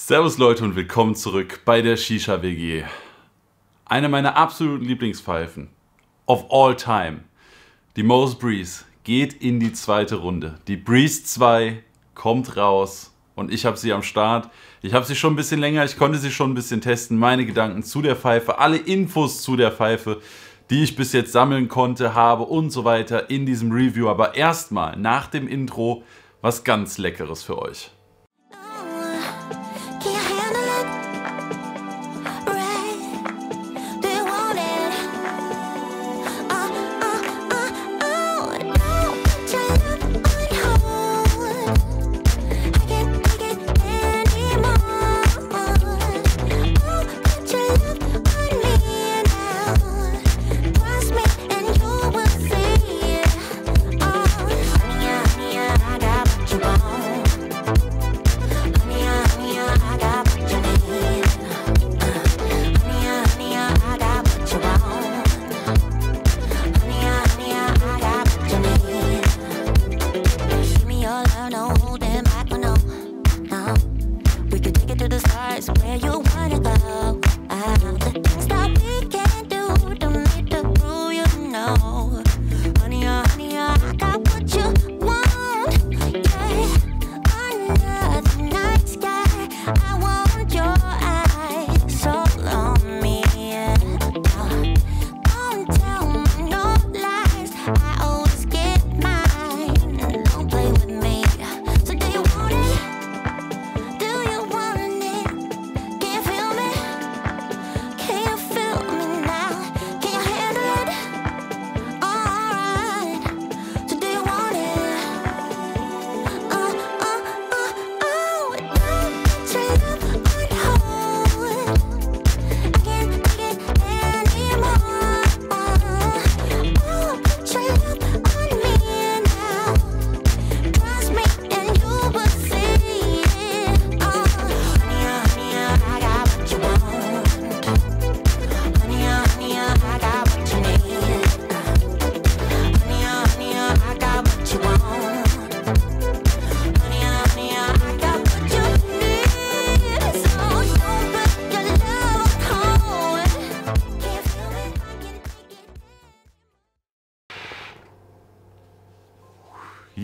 Servus Leute und willkommen zurück bei der Shisha WG. Eine meiner absoluten Lieblingspfeifen of all time, die Mose Breeze, geht in die zweite Runde. Die Breeze 2 kommt raus und ich habe sie am Start. Ich habe sie schon ein bisschen länger, ich konnte sie schon ein bisschen testen. Meine Gedanken zu der Pfeife, alle Infos zu der Pfeife, die ich bis jetzt sammeln konnte, habe und so weiter in diesem Review. Aber erstmal nach dem Intro was ganz Leckeres für euch.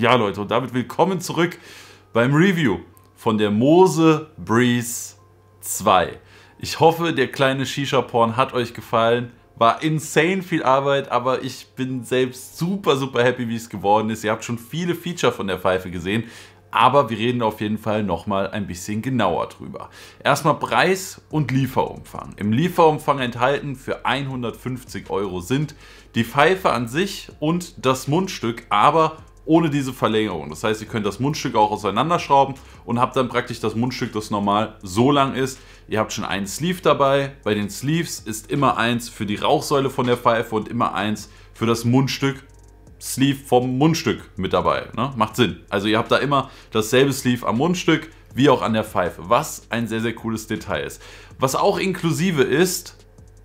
Ja, Leute, und damit willkommen zurück beim Review von der Mose Breeze 2. Ich hoffe, der kleine Shisha-Porn hat euch gefallen. War insane viel Arbeit, aber ich bin selbst super, super happy, wie es geworden ist. Ihr habt schon viele Feature von der Pfeife gesehen, aber wir reden auf jeden Fall nochmal ein bisschen genauer drüber. Erstmal Preis und Lieferumfang. Im Lieferumfang enthalten für 150 Euro sind die Pfeife an sich und das Mundstück, aber ohne diese Verlängerung. Das heißt, ihr könnt das Mundstück auch auseinanderschrauben und habt dann praktisch das Mundstück, das normal so lang ist. Ihr habt schon einen Sleeve dabei. Bei den Sleeves ist immer eins für die Rauchsäule von der Pfeife und immer eins für das Mundstück. Sleeve vom Mundstück mit dabei. Ne? Macht Sinn. Also ihr habt da immer dasselbe Sleeve am Mundstück wie auch an der Pfeife. Was ein sehr, sehr cooles Detail ist. Was auch inklusive ist,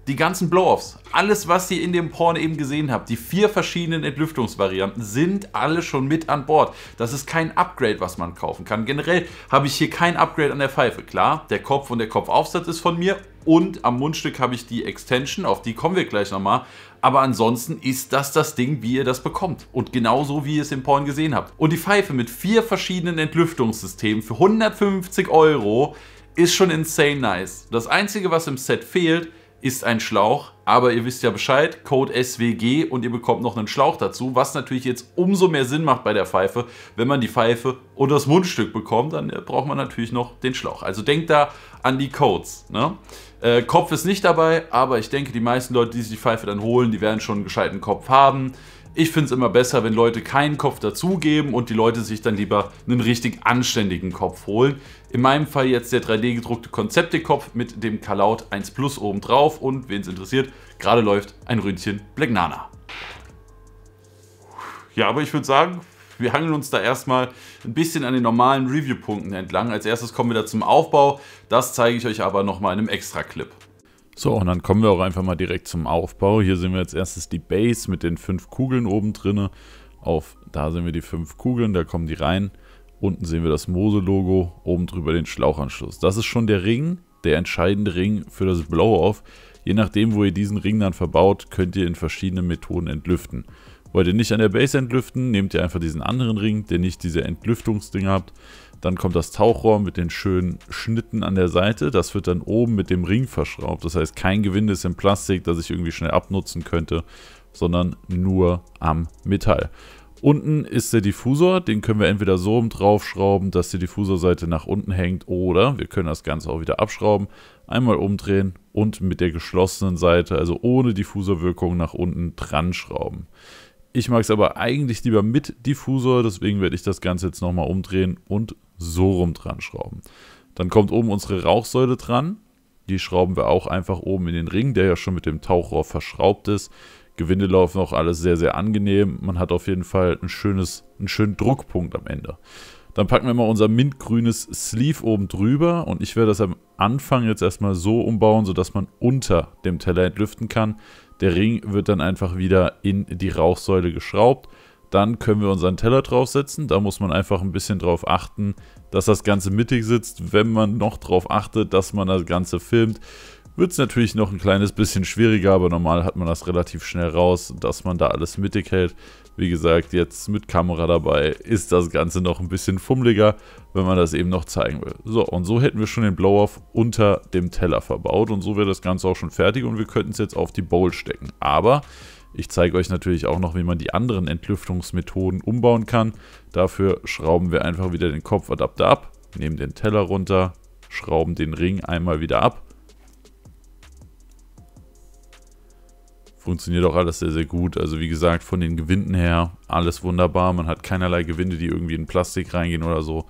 die ganzen Blow-Offs, alles, was ihr in dem Porn eben gesehen habt, die vier verschiedenen Entlüftungsvarianten, sind alle schon mit an Bord. Das ist kein Upgrade, was man kaufen kann. Generell habe ich hier kein Upgrade an der Pfeife. Klar, der Kopf und der Kopfaufsatz ist von mir und am Mundstück habe ich die Extension, auf die kommen wir gleich nochmal. Aber ansonsten ist das das Ding, wie ihr das bekommt. Und genauso wie ihr es im Porn gesehen habt. Und die Pfeife mit vier verschiedenen Entlüftungssystemen für 150 Euro ist schon insane nice. Das einzige, was im Set fehlt, ist ein Schlauch. Aber ihr wisst ja Bescheid, Code SWG und ihr bekommt noch einen Schlauch dazu, was natürlich jetzt umso mehr Sinn macht bei der Pfeife. Wenn man die Pfeife und das Mundstück bekommt, dann äh, braucht man natürlich noch den Schlauch. Also denkt da an die Codes. Ne? Äh, Kopf ist nicht dabei, aber ich denke, die meisten Leute, die sich die Pfeife dann holen, die werden schon einen gescheiten Kopf haben. Ich finde es immer besser, wenn Leute keinen Kopf dazugeben und die Leute sich dann lieber einen richtig anständigen Kopf holen. In meinem Fall jetzt der 3D-gedruckte Konzeptekopf mit dem Kalaut 1 Plus oben drauf und wen es interessiert, gerade läuft ein Ründchen Black Nana. Ja, aber ich würde sagen, wir hangeln uns da erstmal ein bisschen an den normalen Review-Punkten entlang. Als erstes kommen wir da zum Aufbau, das zeige ich euch aber nochmal in einem Extra-Clip. So, und dann kommen wir auch einfach mal direkt zum Aufbau. Hier sehen wir als erstes die Base mit den fünf Kugeln oben drinne. Auf da sehen wir die fünf Kugeln, da kommen die rein. Unten sehen wir das Mose-Logo, oben drüber den Schlauchanschluss. Das ist schon der Ring, der entscheidende Ring für das Blow-Off. Je nachdem, wo ihr diesen Ring dann verbaut, könnt ihr in verschiedenen Methoden entlüften. Wollt ihr nicht an der Base entlüften, nehmt ihr einfach diesen anderen Ring, der nicht diese Entlüftungsding habt. Dann kommt das Tauchrohr mit den schönen Schnitten an der Seite. Das wird dann oben mit dem Ring verschraubt. Das heißt, kein Gewinde ist in Plastik, das ich irgendwie schnell abnutzen könnte, sondern nur am Metall. Unten ist der Diffusor, den können wir entweder so draufschrauben, dass die Diffusorseite nach unten hängt oder wir können das Ganze auch wieder abschrauben, einmal umdrehen und mit der geschlossenen Seite, also ohne Diffusorwirkung, nach unten dran schrauben. Ich mag es aber eigentlich lieber mit Diffusor, deswegen werde ich das Ganze jetzt nochmal umdrehen und so rum dran schrauben. Dann kommt oben unsere Rauchsäule dran, die schrauben wir auch einfach oben in den Ring, der ja schon mit dem Tauchrohr verschraubt ist. Gewinde laufen auch alles sehr, sehr angenehm. Man hat auf jeden Fall ein schönes, einen schönen Druckpunkt am Ende. Dann packen wir mal unser mintgrünes Sleeve oben drüber und ich werde das am Anfang jetzt erstmal so umbauen, sodass man unter dem Teller entlüften kann. Der Ring wird dann einfach wieder in die Rauchsäule geschraubt. Dann können wir unseren Teller draufsetzen. Da muss man einfach ein bisschen drauf achten, dass das Ganze mittig sitzt. Wenn man noch drauf achtet, dass man das Ganze filmt, wird es natürlich noch ein kleines bisschen schwieriger, aber normal hat man das relativ schnell raus, dass man da alles mittig hält. Wie gesagt, jetzt mit Kamera dabei ist das Ganze noch ein bisschen fummeliger, wenn man das eben noch zeigen will. So, und so hätten wir schon den Blow-Off unter dem Teller verbaut und so wäre das Ganze auch schon fertig und wir könnten es jetzt auf die Bowl stecken. Aber ich zeige euch natürlich auch noch, wie man die anderen Entlüftungsmethoden umbauen kann. Dafür schrauben wir einfach wieder den Kopfadapter ab, nehmen den Teller runter, schrauben den Ring einmal wieder ab. Funktioniert auch alles sehr, sehr gut. Also wie gesagt, von den Gewinden her alles wunderbar. Man hat keinerlei Gewinde, die irgendwie in Plastik reingehen oder so.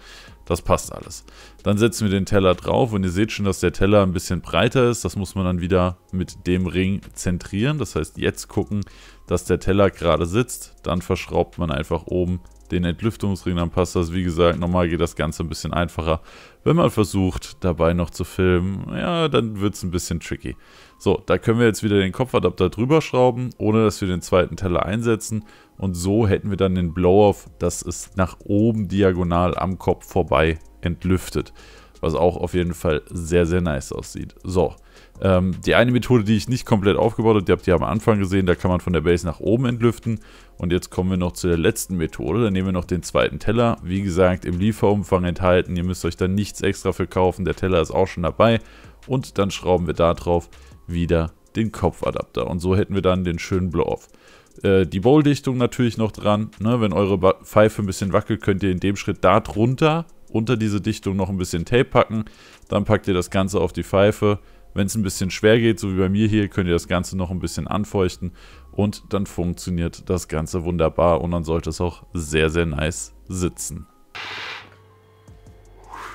Das passt alles. Dann setzen wir den Teller drauf und ihr seht schon, dass der Teller ein bisschen breiter ist. Das muss man dann wieder mit dem Ring zentrieren. Das heißt, jetzt gucken, dass der Teller gerade sitzt. Dann verschraubt man einfach oben den Entlüftungsring, dann passt das. Wie gesagt, normal geht das Ganze ein bisschen einfacher. Wenn man versucht, dabei noch zu filmen, ja, dann wird es ein bisschen tricky. So, da können wir jetzt wieder den Kopfadapter drüber schrauben, ohne dass wir den zweiten Teller einsetzen. Und so hätten wir dann den Blow-Off, das ist nach oben diagonal am Kopf vorbei entlüftet. Was auch auf jeden Fall sehr, sehr nice aussieht. So, ähm, die eine Methode, die ich nicht komplett aufgebaut habe, die habt ihr am Anfang gesehen, da kann man von der Base nach oben entlüften. Und jetzt kommen wir noch zu der letzten Methode, dann nehmen wir noch den zweiten Teller. Wie gesagt, im Lieferumfang enthalten, ihr müsst euch da nichts extra für kaufen, der Teller ist auch schon dabei. Und dann schrauben wir da drauf wieder den Kopfadapter und so hätten wir dann den schönen Blow-Off. Äh, die Bowldichtung natürlich noch dran. Ne? Wenn eure ba Pfeife ein bisschen wackelt, könnt ihr in dem Schritt da drunter unter diese Dichtung noch ein bisschen Tape packen. Dann packt ihr das Ganze auf die Pfeife. Wenn es ein bisschen schwer geht, so wie bei mir hier, könnt ihr das Ganze noch ein bisschen anfeuchten und dann funktioniert das Ganze wunderbar und dann sollte es auch sehr, sehr nice sitzen.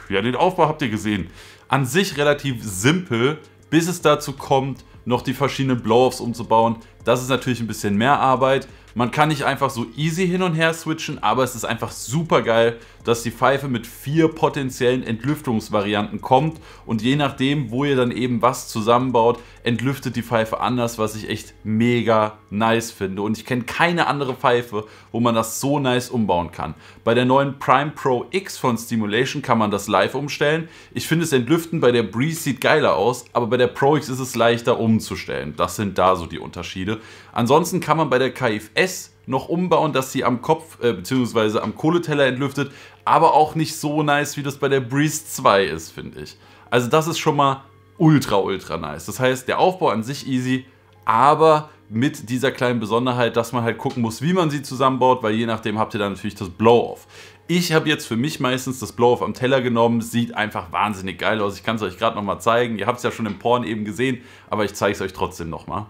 Ja, den Aufbau habt ihr gesehen. An sich relativ simpel, bis es dazu kommt, noch die verschiedenen Blow-Offs umzubauen. Das ist natürlich ein bisschen mehr Arbeit. Man kann nicht einfach so easy hin und her switchen, aber es ist einfach super geil, dass die Pfeife mit vier potenziellen Entlüftungsvarianten kommt und je nachdem, wo ihr dann eben was zusammenbaut, entlüftet die Pfeife anders, was ich echt mega nice finde. Und ich kenne keine andere Pfeife, wo man das so nice umbauen kann. Bei der neuen Prime Pro X von Stimulation kann man das live umstellen. Ich finde es Entlüften bei der Breeze sieht geiler aus, aber bei der Pro X ist es leichter umzustellen. Das sind da so die Unterschiede. Ansonsten kann man bei der KFS noch umbauen, dass sie am Kopf äh, bzw. am Kohleteller entlüftet, aber auch nicht so nice, wie das bei der Breeze 2 ist, finde ich. Also das ist schon mal ultra, ultra nice. Das heißt, der Aufbau an sich easy, aber mit dieser kleinen Besonderheit, dass man halt gucken muss, wie man sie zusammenbaut, weil je nachdem habt ihr dann natürlich das Blow-Off. Ich habe jetzt für mich meistens das Blow-Off am Teller genommen, sieht einfach wahnsinnig geil aus. Ich kann es euch gerade nochmal zeigen, ihr habt es ja schon im Porn eben gesehen, aber ich zeige es euch trotzdem nochmal. mal.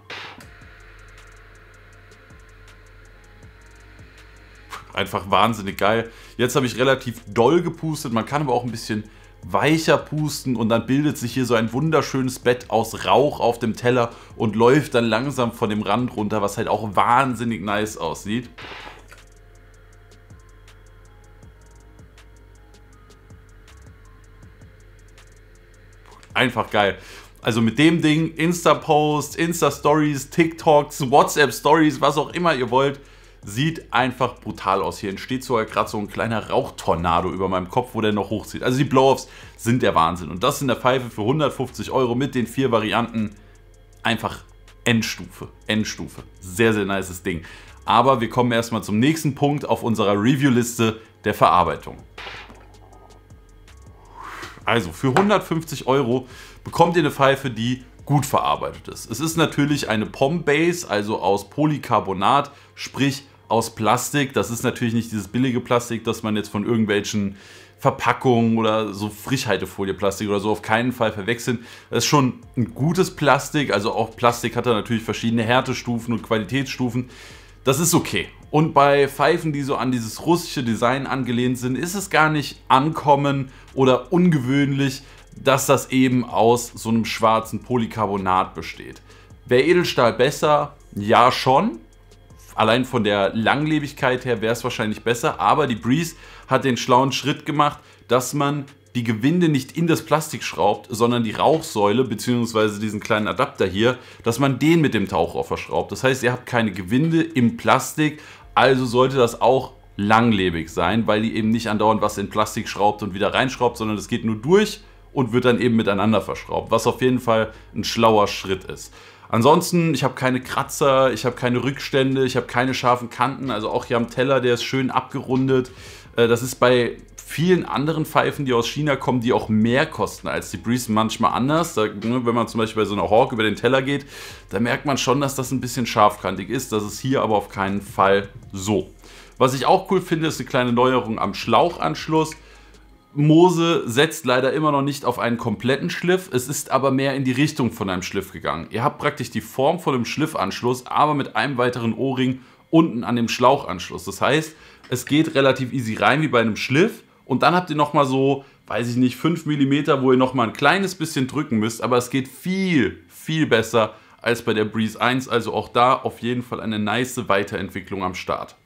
einfach wahnsinnig geil. Jetzt habe ich relativ doll gepustet, man kann aber auch ein bisschen weicher pusten und dann bildet sich hier so ein wunderschönes Bett aus Rauch auf dem Teller und läuft dann langsam von dem Rand runter, was halt auch wahnsinnig nice aussieht. Einfach geil. Also mit dem Ding Insta-Posts, Insta-Stories, TikToks, WhatsApp-Stories, was auch immer ihr wollt, Sieht einfach brutal aus. Hier entsteht sogar gerade so ein kleiner Rauchtornado über meinem Kopf, wo der noch hochzieht. Also die Blow-Offs sind der Wahnsinn. Und das in der Pfeife für 150 Euro mit den vier Varianten. Einfach Endstufe. Endstufe. Sehr, sehr nices Ding. Aber wir kommen erstmal zum nächsten Punkt auf unserer Review-Liste der Verarbeitung. Also für 150 Euro bekommt ihr eine Pfeife, die gut verarbeitet ist. Es ist natürlich eine POM-Base, also aus Polycarbonat, sprich aus Plastik. Das ist natürlich nicht dieses billige Plastik, das man jetzt von irgendwelchen Verpackungen oder so Frischhaltefolie-Plastik oder so auf keinen Fall verwechseln. Das ist schon ein gutes Plastik. Also auch Plastik hat da natürlich verschiedene Härtestufen und Qualitätsstufen. Das ist okay. Und bei Pfeifen, die so an dieses russische Design angelehnt sind, ist es gar nicht ankommen oder ungewöhnlich, dass das eben aus so einem schwarzen Polycarbonat besteht. Wäre Edelstahl besser? Ja schon, allein von der Langlebigkeit her wäre es wahrscheinlich besser, aber die Breeze hat den schlauen Schritt gemacht, dass man die Gewinde nicht in das Plastik schraubt, sondern die Rauchsäule bzw. diesen kleinen Adapter hier, dass man den mit dem Tauchrohr verschraubt. Das heißt, ihr habt keine Gewinde im Plastik, also sollte das auch langlebig sein, weil die eben nicht andauernd was in Plastik schraubt und wieder reinschraubt, sondern das geht nur durch und wird dann eben miteinander verschraubt, was auf jeden Fall ein schlauer Schritt ist. Ansonsten, ich habe keine Kratzer, ich habe keine Rückstände, ich habe keine scharfen Kanten. Also auch hier am Teller, der ist schön abgerundet. Äh, das ist bei vielen anderen Pfeifen, die aus China kommen, die auch mehr kosten als die Breeze manchmal anders. Da, ne, wenn man zum Beispiel bei so einer Hawk über den Teller geht, da merkt man schon, dass das ein bisschen scharfkantig ist. Das ist hier aber auf keinen Fall so. Was ich auch cool finde, ist eine kleine Neuerung am Schlauchanschluss. Mose setzt leider immer noch nicht auf einen kompletten Schliff, es ist aber mehr in die Richtung von einem Schliff gegangen. Ihr habt praktisch die Form von einem Schliffanschluss, aber mit einem weiteren O-Ring unten an dem Schlauchanschluss. Das heißt, es geht relativ easy rein wie bei einem Schliff und dann habt ihr nochmal so, weiß ich nicht, 5 mm, wo ihr nochmal ein kleines bisschen drücken müsst, aber es geht viel, viel besser als bei der Breeze 1, also auch da auf jeden Fall eine nice Weiterentwicklung am Start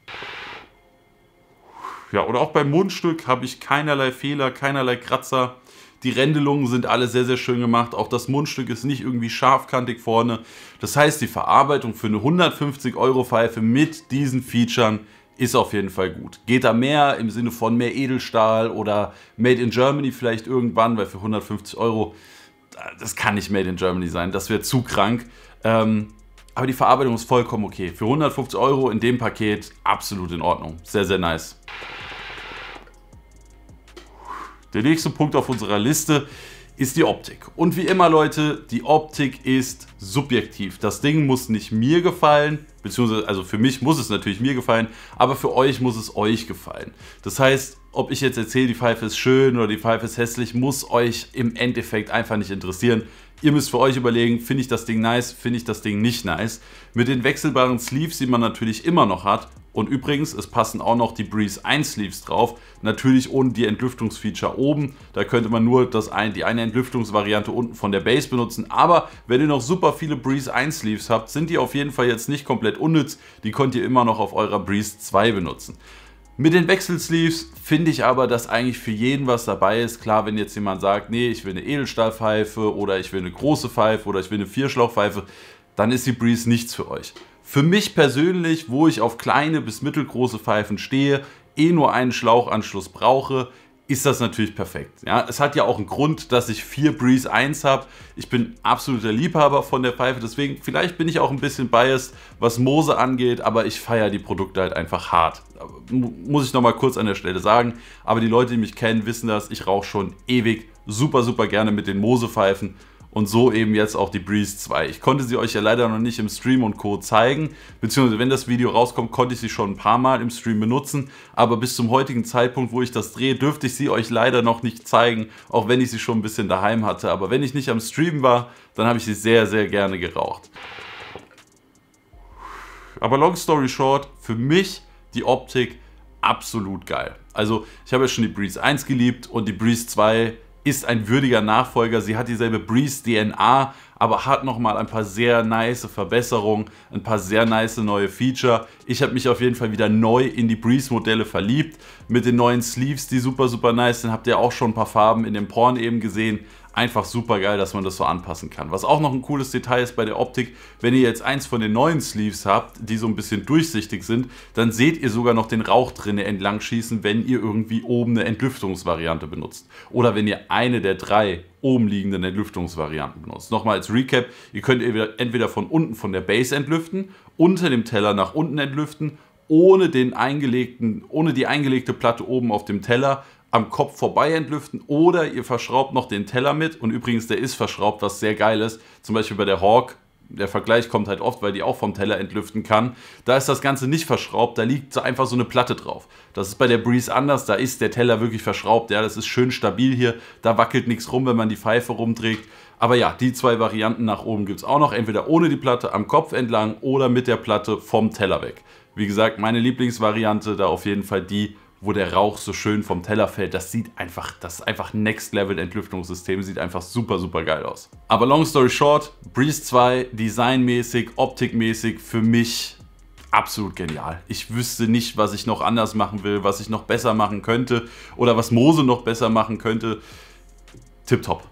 ja, oder auch beim Mundstück habe ich keinerlei Fehler, keinerlei Kratzer. Die Rändelungen sind alle sehr, sehr schön gemacht. Auch das Mundstück ist nicht irgendwie scharfkantig vorne. Das heißt, die Verarbeitung für eine 150 Euro Pfeife mit diesen Features ist auf jeden Fall gut. Geht da mehr im Sinne von mehr Edelstahl oder Made in Germany vielleicht irgendwann, weil für 150 Euro, das kann nicht Made in Germany sein, das wäre zu krank. Ähm, aber die Verarbeitung ist vollkommen okay. Für 150 Euro in dem Paket absolut in Ordnung. Sehr, sehr nice. Der nächste Punkt auf unserer Liste ist die Optik. Und wie immer Leute, die Optik ist subjektiv. Das Ding muss nicht mir gefallen, beziehungsweise also für mich muss es natürlich mir gefallen, aber für euch muss es euch gefallen. Das heißt, ob ich jetzt erzähle, die Pfeife ist schön oder die Pfeife ist hässlich, muss euch im Endeffekt einfach nicht interessieren. Ihr müsst für euch überlegen, finde ich das Ding nice, finde ich das Ding nicht nice. Mit den wechselbaren Sleeves, die man natürlich immer noch hat, und übrigens, es passen auch noch die Breeze 1 Sleeves drauf. Natürlich ohne die Entlüftungsfeature oben. Da könnte man nur das ein, die eine Entlüftungsvariante unten von der Base benutzen. Aber wenn ihr noch super viele Breeze 1 Sleeves habt, sind die auf jeden Fall jetzt nicht komplett unnütz. Die könnt ihr immer noch auf eurer Breeze 2 benutzen. Mit den Wechselsleeves finde ich aber, dass eigentlich für jeden was dabei ist. Klar, wenn jetzt jemand sagt, nee, ich will eine Edelstahlpfeife oder ich will eine große Pfeife oder ich will eine Vierschlauchpfeife, dann ist die Breeze nichts für euch. Für mich persönlich, wo ich auf kleine bis mittelgroße Pfeifen stehe, eh nur einen Schlauchanschluss brauche, ist das natürlich perfekt. Ja, es hat ja auch einen Grund, dass ich 4 Breeze 1 habe. Ich bin absoluter Liebhaber von der Pfeife, deswegen vielleicht bin ich auch ein bisschen biased, was Mose angeht, aber ich feiere die Produkte halt einfach hart. Muss ich nochmal kurz an der Stelle sagen, aber die Leute, die mich kennen, wissen das, ich rauche schon ewig super, super gerne mit den Mose-Pfeifen und so eben jetzt auch die Breeze 2. Ich konnte sie euch ja leider noch nicht im Stream und Co. zeigen, beziehungsweise wenn das Video rauskommt, konnte ich sie schon ein paar Mal im Stream benutzen, aber bis zum heutigen Zeitpunkt, wo ich das drehe, dürfte ich sie euch leider noch nicht zeigen, auch wenn ich sie schon ein bisschen daheim hatte. Aber wenn ich nicht am Stream war, dann habe ich sie sehr, sehr gerne geraucht. Aber long story short, für mich die Optik absolut geil. Also ich habe ja schon die Breeze 1 geliebt und die Breeze 2 ist ein würdiger Nachfolger. Sie hat dieselbe Breeze-DNA, aber hat nochmal ein paar sehr nice Verbesserungen, ein paar sehr nice neue Feature. Ich habe mich auf jeden Fall wieder neu in die Breeze-Modelle verliebt. Mit den neuen Sleeves, die super, super nice sind, habt ihr auch schon ein paar Farben in dem Porn eben gesehen einfach super geil, dass man das so anpassen kann. Was auch noch ein cooles Detail ist bei der Optik, wenn ihr jetzt eins von den neuen Sleeves habt, die so ein bisschen durchsichtig sind, dann seht ihr sogar noch den Rauch drinne entlang schießen, wenn ihr irgendwie oben eine Entlüftungsvariante benutzt. Oder wenn ihr eine der drei oben liegenden Entlüftungsvarianten benutzt. Nochmal als Recap, ihr könnt entweder von unten von der Base entlüften, unter dem Teller nach unten entlüften ohne den eingelegten, ohne die eingelegte Platte oben auf dem Teller am Kopf vorbei entlüften oder ihr verschraubt noch den Teller mit und übrigens der ist verschraubt, was sehr geil ist. Zum Beispiel bei der Hawk, der Vergleich kommt halt oft, weil die auch vom Teller entlüften kann. Da ist das Ganze nicht verschraubt, da liegt einfach so eine Platte drauf. Das ist bei der Breeze anders, da ist der Teller wirklich verschraubt. Ja, das ist schön stabil hier, da wackelt nichts rum, wenn man die Pfeife rumträgt. Aber ja, die zwei Varianten nach oben gibt es auch noch. Entweder ohne die Platte am Kopf entlang oder mit der Platte vom Teller weg. Wie gesagt, meine Lieblingsvariante, da auf jeden Fall die wo der Rauch so schön vom Teller fällt. Das sieht einfach, das ist einfach Next Level Entlüftungssystem, sieht einfach super, super geil aus. Aber long story short, Breeze 2 designmäßig, optikmäßig für mich absolut genial. Ich wüsste nicht, was ich noch anders machen will, was ich noch besser machen könnte oder was Mose noch besser machen könnte. Tipptopp.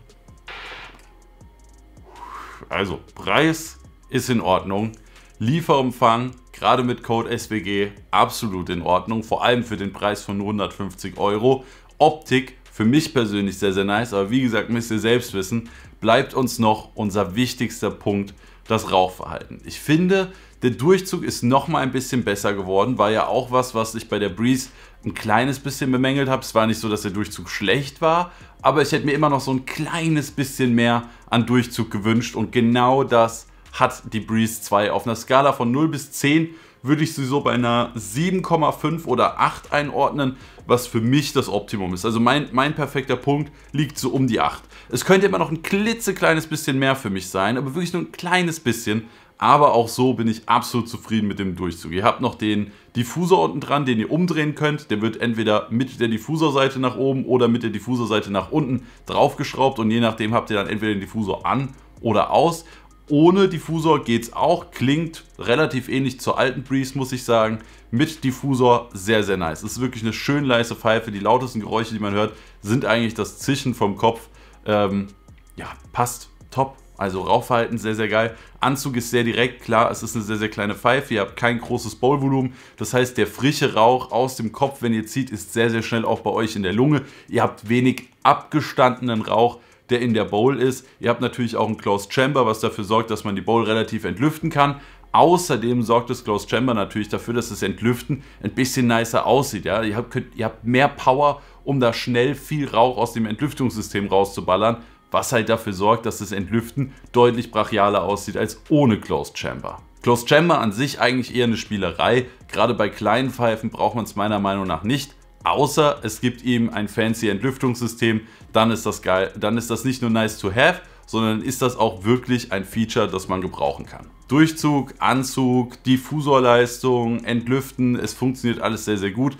Also, Preis ist in Ordnung. Lieferumfang gerade mit Code SWG absolut in Ordnung, vor allem für den Preis von 150 Euro. Optik für mich persönlich sehr, sehr nice, aber wie gesagt, müsst ihr selbst wissen, bleibt uns noch unser wichtigster Punkt, das Rauchverhalten. Ich finde, der Durchzug ist nochmal ein bisschen besser geworden, war ja auch was, was ich bei der Breeze ein kleines bisschen bemängelt habe. Es war nicht so, dass der Durchzug schlecht war, aber ich hätte mir immer noch so ein kleines bisschen mehr an Durchzug gewünscht und genau das hat die Breeze 2. Auf einer Skala von 0 bis 10 würde ich sie so bei einer 7,5 oder 8 einordnen, was für mich das Optimum ist. Also mein, mein perfekter Punkt liegt so um die 8. Es könnte immer noch ein klitzekleines bisschen mehr für mich sein, aber wirklich nur ein kleines bisschen. Aber auch so bin ich absolut zufrieden mit dem Durchzug. Ihr habt noch den Diffusor unten dran, den ihr umdrehen könnt. Der wird entweder mit der Diffusorseite nach oben oder mit der Diffusorseite nach unten draufgeschraubt und je nachdem habt ihr dann entweder den Diffusor an oder aus. Ohne Diffusor geht es auch, klingt relativ ähnlich zur alten Breeze, muss ich sagen. Mit Diffusor sehr, sehr nice. Es ist wirklich eine schön leise Pfeife. Die lautesten Geräusche, die man hört, sind eigentlich das Zischen vom Kopf. Ähm, ja, passt top. Also Rauchverhalten sehr, sehr geil. Anzug ist sehr direkt, klar, es ist eine sehr, sehr kleine Pfeife. Ihr habt kein großes Bowlvolumen. Das heißt, der frische Rauch aus dem Kopf, wenn ihr zieht, ist sehr, sehr schnell auch bei euch in der Lunge. Ihr habt wenig abgestandenen Rauch der in der Bowl ist. Ihr habt natürlich auch ein Closed Chamber, was dafür sorgt, dass man die Bowl relativ entlüften kann. Außerdem sorgt das Closed Chamber natürlich dafür, dass das Entlüften ein bisschen nicer aussieht. Ja? Ihr, habt, könnt, ihr habt mehr Power, um da schnell viel Rauch aus dem Entlüftungssystem rauszuballern, was halt dafür sorgt, dass das Entlüften deutlich brachialer aussieht als ohne Closed Chamber. Closed Chamber an sich eigentlich eher eine Spielerei. Gerade bei kleinen Pfeifen braucht man es meiner Meinung nach nicht. Außer es gibt eben ein fancy Entlüftungssystem, dann ist das geil. Dann ist das nicht nur nice to have, sondern ist das auch wirklich ein Feature, das man gebrauchen kann. Durchzug, Anzug, Diffusorleistung, Entlüften, es funktioniert alles sehr, sehr gut.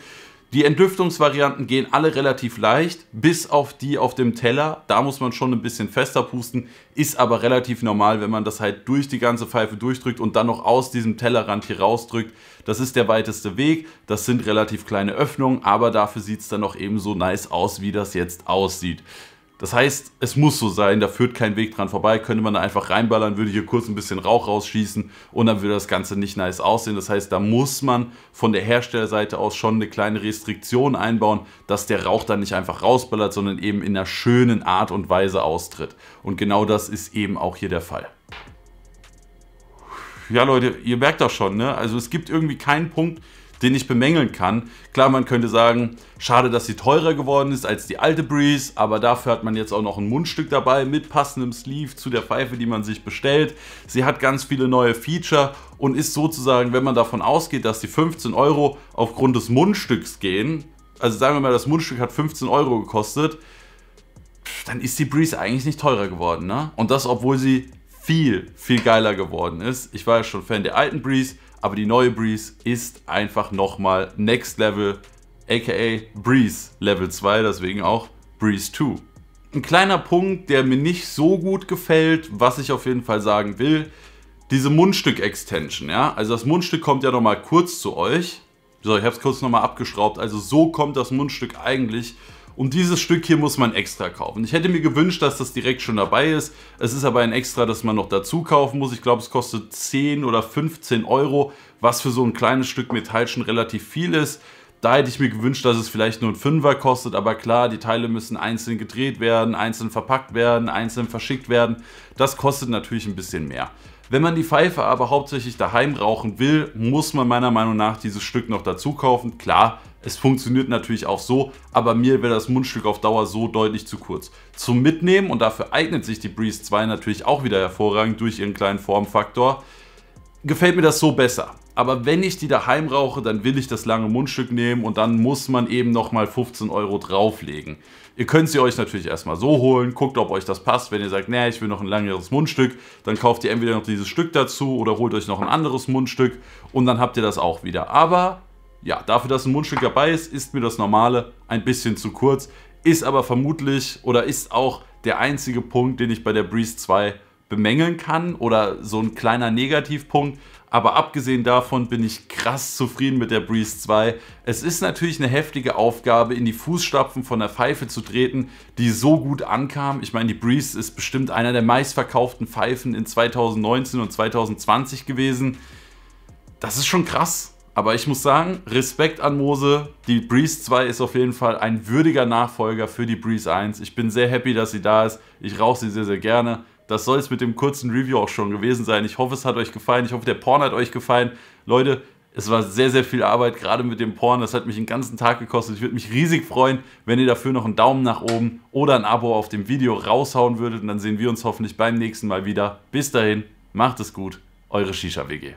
Die Entlüftungsvarianten gehen alle relativ leicht, bis auf die auf dem Teller. Da muss man schon ein bisschen fester pusten, ist aber relativ normal, wenn man das halt durch die ganze Pfeife durchdrückt und dann noch aus diesem Tellerrand hier rausdrückt. Das ist der weiteste Weg, das sind relativ kleine Öffnungen, aber dafür sieht es dann noch eben so nice aus, wie das jetzt aussieht. Das heißt, es muss so sein, da führt kein Weg dran vorbei. Könnte man da einfach reinballern, würde hier kurz ein bisschen Rauch rausschießen und dann würde das Ganze nicht nice aussehen. Das heißt, da muss man von der Herstellerseite aus schon eine kleine Restriktion einbauen, dass der Rauch dann nicht einfach rausballert, sondern eben in einer schönen Art und Weise austritt. Und genau das ist eben auch hier der Fall ja Leute, ihr merkt das schon, ne? Also es gibt irgendwie keinen Punkt, den ich bemängeln kann. Klar, man könnte sagen, schade, dass sie teurer geworden ist als die alte Breeze, aber dafür hat man jetzt auch noch ein Mundstück dabei mit passendem Sleeve zu der Pfeife, die man sich bestellt. Sie hat ganz viele neue Feature und ist sozusagen, wenn man davon ausgeht, dass die 15 Euro aufgrund des Mundstücks gehen, also sagen wir mal, das Mundstück hat 15 Euro gekostet, dann ist die Breeze eigentlich nicht teurer geworden, ne? Und das, obwohl sie viel, viel geiler geworden ist. Ich war ja schon Fan der alten Breeze, aber die neue Breeze ist einfach nochmal Next Level, aka Breeze Level 2, deswegen auch Breeze 2. Ein kleiner Punkt, der mir nicht so gut gefällt, was ich auf jeden Fall sagen will, diese Mundstück-Extension, ja. Also das Mundstück kommt ja nochmal kurz zu euch. So, ich habe es kurz nochmal abgeschraubt. Also so kommt das Mundstück eigentlich und dieses Stück hier muss man extra kaufen. Ich hätte mir gewünscht, dass das direkt schon dabei ist. Es ist aber ein Extra, das man noch dazu kaufen muss. Ich glaube, es kostet 10 oder 15 Euro, was für so ein kleines Stück Metall schon relativ viel ist. Da hätte ich mir gewünscht, dass es vielleicht nur ein Fünfer kostet, aber klar, die Teile müssen einzeln gedreht werden, einzeln verpackt werden, einzeln verschickt werden. Das kostet natürlich ein bisschen mehr. Wenn man die Pfeife aber hauptsächlich daheim rauchen will, muss man meiner Meinung nach dieses Stück noch dazu kaufen. Klar, es funktioniert natürlich auch so, aber mir wäre das Mundstück auf Dauer so deutlich zu kurz. Zum Mitnehmen, und dafür eignet sich die Breeze 2 natürlich auch wieder hervorragend durch ihren kleinen Formfaktor, gefällt mir das so besser. Aber wenn ich die daheim rauche, dann will ich das lange Mundstück nehmen und dann muss man eben nochmal 15 Euro drauflegen. Ihr könnt sie euch natürlich erstmal so holen, guckt, ob euch das passt. Wenn ihr sagt, naja, ich will noch ein langeres Mundstück, dann kauft ihr entweder noch dieses Stück dazu oder holt euch noch ein anderes Mundstück und dann habt ihr das auch wieder. Aber ja, dafür, dass ein Mundstück dabei ist, ist mir das normale ein bisschen zu kurz. Ist aber vermutlich oder ist auch der einzige Punkt, den ich bei der Breeze 2 bemängeln kann oder so ein kleiner Negativpunkt. Aber abgesehen davon bin ich krass zufrieden mit der Breeze 2. Es ist natürlich eine heftige Aufgabe, in die Fußstapfen von der Pfeife zu treten, die so gut ankam. Ich meine, die Breeze ist bestimmt einer der meistverkauften Pfeifen in 2019 und 2020 gewesen. Das ist schon krass. Aber ich muss sagen, Respekt an Mose. Die Breeze 2 ist auf jeden Fall ein würdiger Nachfolger für die Breeze 1. Ich bin sehr happy, dass sie da ist. Ich rauche sie sehr, sehr gerne. Das soll es mit dem kurzen Review auch schon gewesen sein. Ich hoffe, es hat euch gefallen. Ich hoffe, der Porn hat euch gefallen. Leute, es war sehr, sehr viel Arbeit, gerade mit dem Porn. Das hat mich den ganzen Tag gekostet. Ich würde mich riesig freuen, wenn ihr dafür noch einen Daumen nach oben oder ein Abo auf dem Video raushauen würdet. Und dann sehen wir uns hoffentlich beim nächsten Mal wieder. Bis dahin, macht es gut. Eure Shisha-WG.